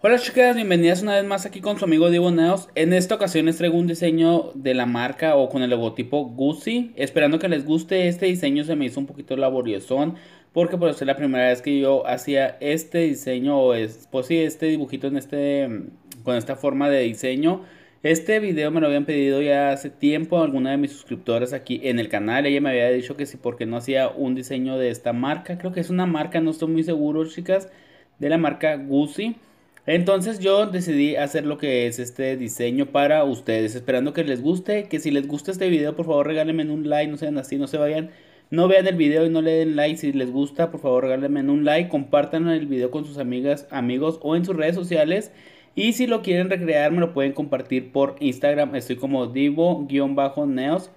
Hola chicas, bienvenidas una vez más aquí con su amigo Diego Neos. En esta ocasión les traigo un diseño de la marca o con el logotipo Gucci. Esperando que les guste, este diseño se me hizo un poquito laboriosón porque por ser la primera vez que yo hacía este diseño o es, pues sí, este dibujito en este, mm, con esta forma de diseño. Este video me lo habían pedido ya hace tiempo alguna de mis suscriptoras aquí en el canal. Ella me había dicho que sí, porque no hacía un diseño de esta marca. Creo que es una marca, no estoy muy seguro chicas, de la marca Gucci. Entonces yo decidí hacer lo que es este diseño para ustedes, esperando que les guste, que si les gusta este video, por favor regálenme un like, no sean así, no se vayan. No vean el video y no le den like si les gusta, por favor regálenme un like, compartan el video con sus amigas, amigos o en sus redes sociales. Y si lo quieren recrear, me lo pueden compartir por Instagram. Estoy como divo-neos.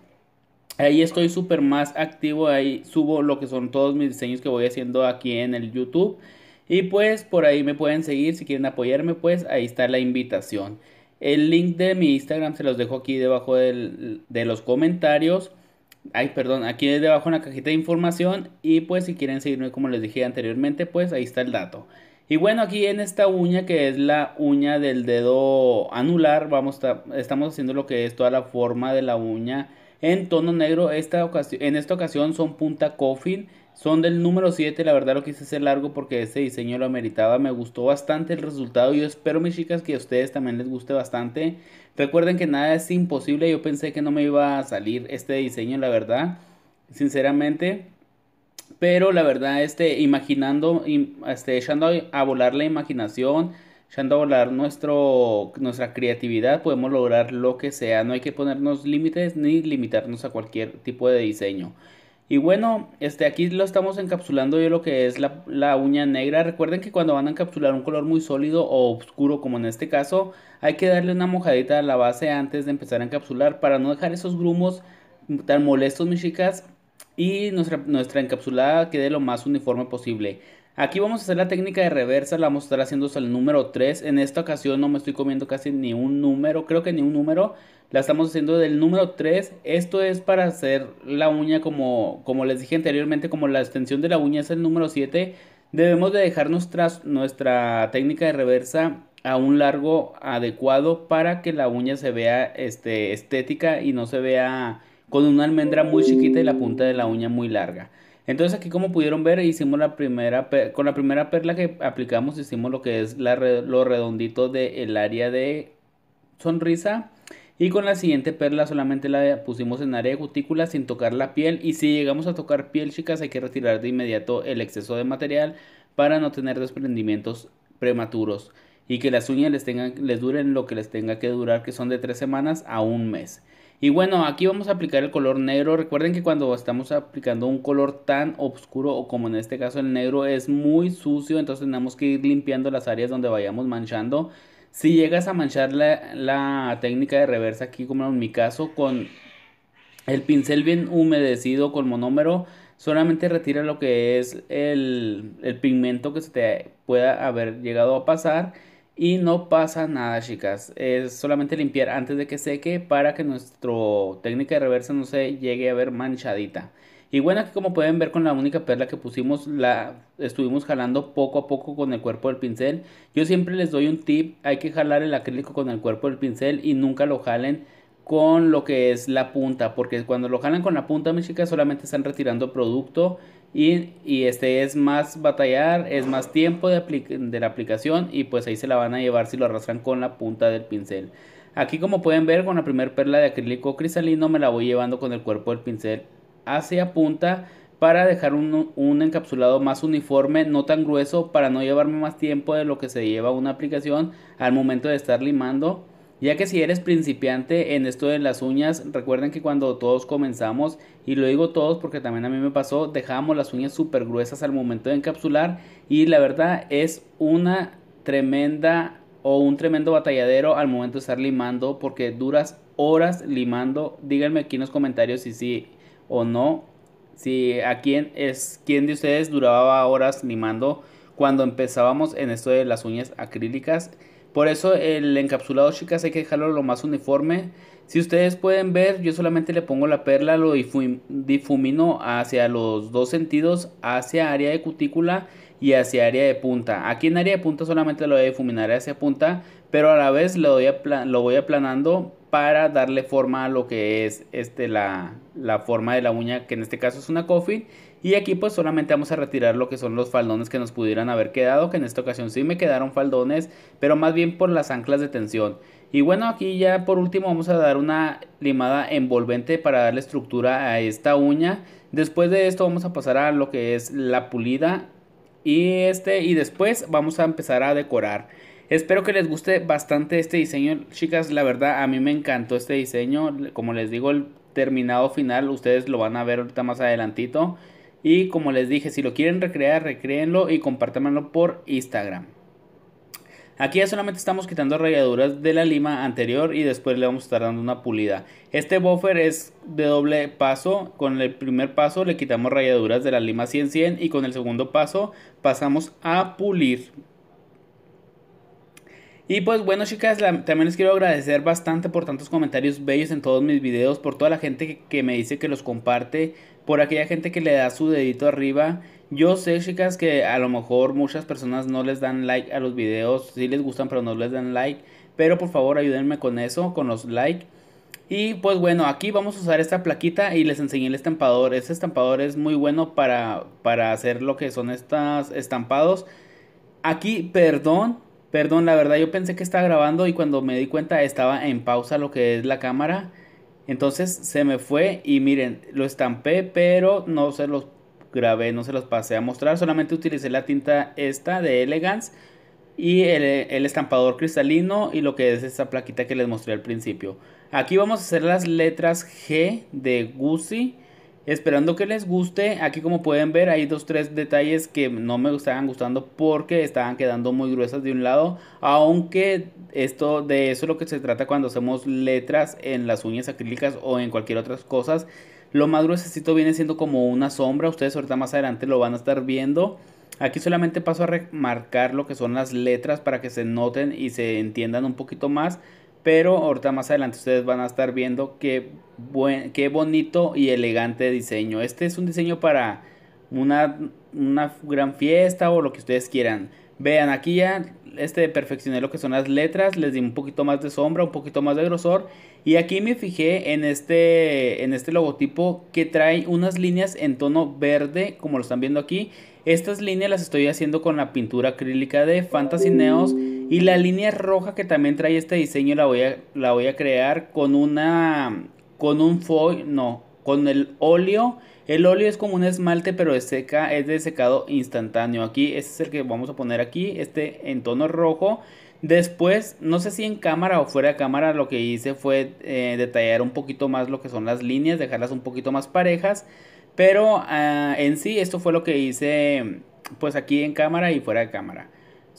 Ahí estoy súper más activo, ahí subo lo que son todos mis diseños que voy haciendo aquí en el YouTube. Y pues por ahí me pueden seguir, si quieren apoyarme, pues ahí está la invitación. El link de mi Instagram se los dejo aquí debajo de los comentarios. Ay, perdón, aquí debajo en la cajita de información. Y pues si quieren seguirme como les dije anteriormente, pues ahí está el dato. Y bueno, aquí en esta uña que es la uña del dedo anular, vamos estamos haciendo lo que es toda la forma de la uña en tono negro. Esta en esta ocasión son punta coffin son del número 7, la verdad lo quise hacer largo porque este diseño lo ameritaba, me gustó bastante el resultado, yo espero mis chicas que a ustedes también les guste bastante. Recuerden que nada es imposible, yo pensé que no me iba a salir este diseño, la verdad, sinceramente. Pero la verdad, este, imaginando, este, echando a volar la imaginación, echando a volar nuestro, nuestra creatividad, podemos lograr lo que sea. No hay que ponernos límites ni limitarnos a cualquier tipo de diseño. Y bueno, este, aquí lo estamos encapsulando yo lo que es la, uña negra. Recuerden que cuando van a encapsular un color muy sólido o oscuro, como en este caso, hay que darle una mojadita a la base antes de empezar a encapsular para no dejar esos grumos tan molestos, mis chicas. Y nuestra, nuestra encapsulada quede lo más uniforme posible. Aquí vamos a hacer la técnica de reversa, la vamos a estar haciendo hasta el número 3. En esta ocasión no me estoy comiendo casi ni un número, creo que ni un número. La estamos haciendo del número 3. Esto es para hacer la uña como, como les dije anteriormente, como la extensión de la uña es el número 7. Debemos de dejar nuestra, nuestra técnica de reversa a un largo adecuado para que la uña se vea este, estética y no se vea con una almendra muy chiquita y la punta de la uña muy larga. Entonces aquí como pudieron ver hicimos la primera con la primera perla que aplicamos hicimos lo que es lo redondito del área de sonrisa y con la siguiente perla solamente la pusimos en área de cutícula sin tocar la piel y si llegamos a tocar piel chicas hay que retirar de inmediato el exceso de material para no tener desprendimientos prematuros y que las uñas les, tengan, les duren lo que les tenga que durar que son de tres semanas a un mes. Y bueno, aquí vamos a aplicar el color negro. Recuerden que cuando estamos aplicando un color tan oscuro o como en este caso el negro es muy sucio, entonces tenemos que ir limpiando las áreas donde vayamos manchando. Si llegas a manchar la, técnica de reversa aquí, como en mi caso, con el pincel bien humedecido con monómero, solamente retira lo que es el, el pigmento que se te pueda haber llegado a pasar y no pasa nada, chicas. Es solamente limpiar antes de que seque para que nuestra técnica de reversa no se llegue a ver manchadita. Y bueno, aquí como pueden ver con la única perla que pusimos, la estuvimos jalando poco a poco con el cuerpo del pincel. Yo siempre les doy un tip, hay que jalar el acrílico con el cuerpo del pincel y nunca lo jalen con lo que es la punta, porque cuando lo jalan con la punta, mis chicas, solamente están retirando producto y, este es más batallar, es más tiempo de, de, la aplicación y pues ahí se la van a llevar si lo arrastran con la punta del pincel. Aquí como pueden ver con la primera perla de acrílico cristalino me la voy llevando con el cuerpo del pincel hacia punta para dejar un, un encapsulado más uniforme, no tan grueso, para no llevarme más tiempo de lo que se lleva una aplicación al momento de estar limando ya que si eres principiante en esto de las uñas, recuerden que cuando todos comenzamos, y lo digo todos porque también a mí me pasó, dejábamos las uñas súper gruesas al momento de encapsular y la verdad es una tremenda o un tremendo batalladero al momento de estar limando porque duras horas limando. Díganme aquí en los comentarios si sí o no. Si a quién es quién de ustedes duraba horas limando cuando empezábamos en esto de las uñas acrílicas. Por eso el encapsulado, chicas, hay que dejarlo lo más uniforme. Si ustedes pueden ver, yo solamente le pongo la perla, lo difumino hacia los dos sentidos, hacia área de cutícula y hacia área de punta. Aquí en área de punta solamente lo voy a difuminar hacia punta, pero a la vez lo voy, lo voy aplanando para darle forma a lo que es este, la, forma de la uña, que en este caso es una coffin. Y aquí pues solamente vamos a retirar lo que son los faldones que nos pudieran haber quedado, que en esta ocasión sí me quedaron faldones, pero más bien por las anclas de tensión. Y bueno, aquí ya por último vamos a dar una limada envolvente para darle estructura a esta uña. Después de esto vamos a pasar a lo que es la pulida y, este, y después vamos a empezar a decorar. Espero que les guste bastante este diseño, chicas. La verdad, a mí me encantó este diseño. Como les digo, el terminado final, ustedes lo van a ver ahorita más adelantito. Y como les dije, si lo quieren recrear, recréenlo y compártanmelo por Instagram. Aquí ya solamente estamos quitando rayaduras de la lima anterior y después le vamos a estar dando una pulida. Este buffer es de doble paso. Con el primer paso le quitamos rayaduras de la lima 100-100 y con el segundo paso pasamos a pulir. Y pues bueno chicas, también les quiero agradecer bastante por tantos comentarios bellos en todos mis videos, por toda la gente que, me dice que los comparte, por aquella gente que le da su dedito arriba. Yo sé, chicas, que a lo mejor muchas personas no les dan like a los videos. Sí les gustan, pero no les dan like. Pero por favor, ayúdenme con eso, con los like. Y pues bueno, aquí vamos a usar esta plaquita y les enseñé el estampador. Este estampador es muy bueno para, para hacer lo que son estos estampados. Aquí, perdón, Perdón, la verdad yo pensé que estaba grabando y cuando me di cuenta estaba en pausa lo que es la cámara. Entonces se me fue y miren, lo estampé, pero no se los grabé, no se los pasé a mostrar. Solamente utilicé la tinta esta de Elegance y el, estampador cristalino y lo que es esta plaquita que les mostré al principio. Aquí vamos a hacer las letras G de Gucci Esperando que les guste, aquí como pueden ver hay dos, tres detalles que no me estaban gustando porque estaban quedando muy gruesas de un lado. Aunque esto de eso es lo que se trata cuando hacemos letras en las uñas acrílicas o en cualquier otras cosas. Lo más gruesito viene siendo como una sombra, ustedes ahorita más adelante lo van a estar viendo. Aquí solamente paso a remarcar lo que son las letras para que se noten y se entiendan un poquito más. Pero ahorita más adelante ustedes van a estar viendo qué, qué bonito y elegante diseño. Este es un diseño para una, una gran fiesta o lo que ustedes quieran. Vean, aquí ya este, perfeccioné lo que son las letras, les di un poquito más de sombra, un poquito más de grosor. Y aquí me fijé en este, en este logotipo que trae unas líneas en tono verde, como lo están viendo aquí. Estas líneas las estoy haciendo con la pintura acrílica de Fantasy Neos y la línea roja que también trae este diseño la voy a, la voy a crear con una, con un foil, no, con el óleo. El óleo es como un esmalte, pero es seca, es de secado instantáneo. Aquí, este es el que vamos a poner aquí, este en tono rojo. Después, no sé si en cámara o fuera de cámara, lo que hice fue eh, detallar un poquito más lo que son las líneas, dejarlas un poquito más parejas. Pero ah, en sí, esto fue lo que hice pues aquí en cámara y fuera de cámara.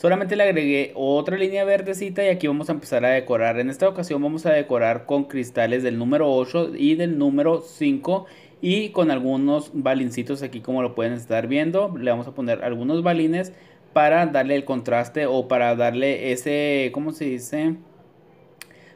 Solamente le agregué otra línea verdecita y aquí vamos a empezar a decorar. En esta ocasión vamos a decorar con cristales del número 8 y del número 5 y con algunos balincitos aquí como lo pueden estar viendo. Le vamos a poner algunos balines para darle el contraste o para darle ese, ¿cómo se dice?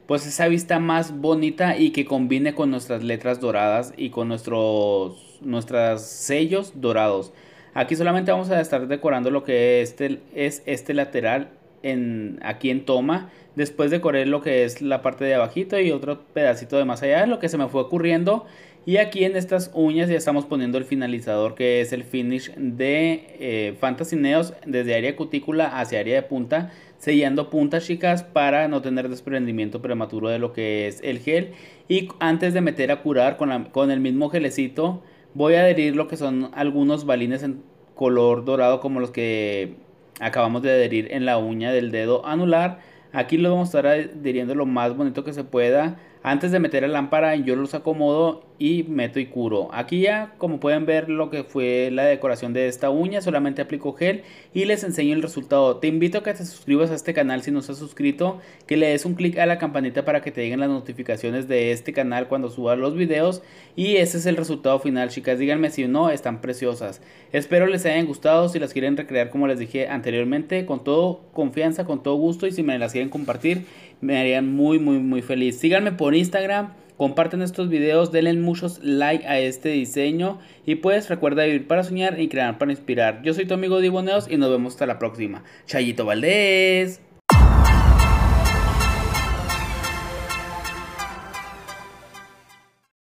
Pues esa vista más bonita y que combine con nuestras letras doradas y con nuestros, nuestros sellos dorados. Aquí solamente vamos a estar decorando lo que este, es este lateral en, aquí en toma. Después decoré lo que es la parte de abajito y otro pedacito de más allá lo que se me fue ocurriendo. Y aquí en estas uñas ya estamos poniendo el finalizador que es el finish de fantasineos eh, Fantasy Neos desde área cutícula hacia área de punta. Sellando puntas chicas para no tener desprendimiento prematuro de lo que es el gel. Y antes de meter a curar con, con el mismo gelecito Voy a adherir lo que son algunos balines en color dorado como los que acabamos de adherir en la uña del dedo anular. Aquí lo vamos a estar adheriendo lo más bonito que se pueda antes de meter la lámpara yo los acomodo y meto y curo. Aquí ya como pueden ver lo que fue la decoración de esta uña. Solamente aplico gel y les enseño el resultado. Te invito a que te suscribas a este canal si no estás suscrito. Que le des un clic a la campanita para que te lleguen las notificaciones de este canal cuando suba los videos. Y ese es el resultado final chicas. Díganme si no, están preciosas. Espero les hayan gustado. Si las quieren recrear como les dije anteriormente. Con todo confianza, con todo gusto. Y si me las quieren compartir me harían muy, muy, muy feliz. Síganme por Instagram. Compartan estos videos, denle muchos like a este diseño y pues recuerda vivir para soñar y crear para inspirar. Yo soy tu amigo Diboneos y nos vemos hasta la próxima. Chayito Valdés.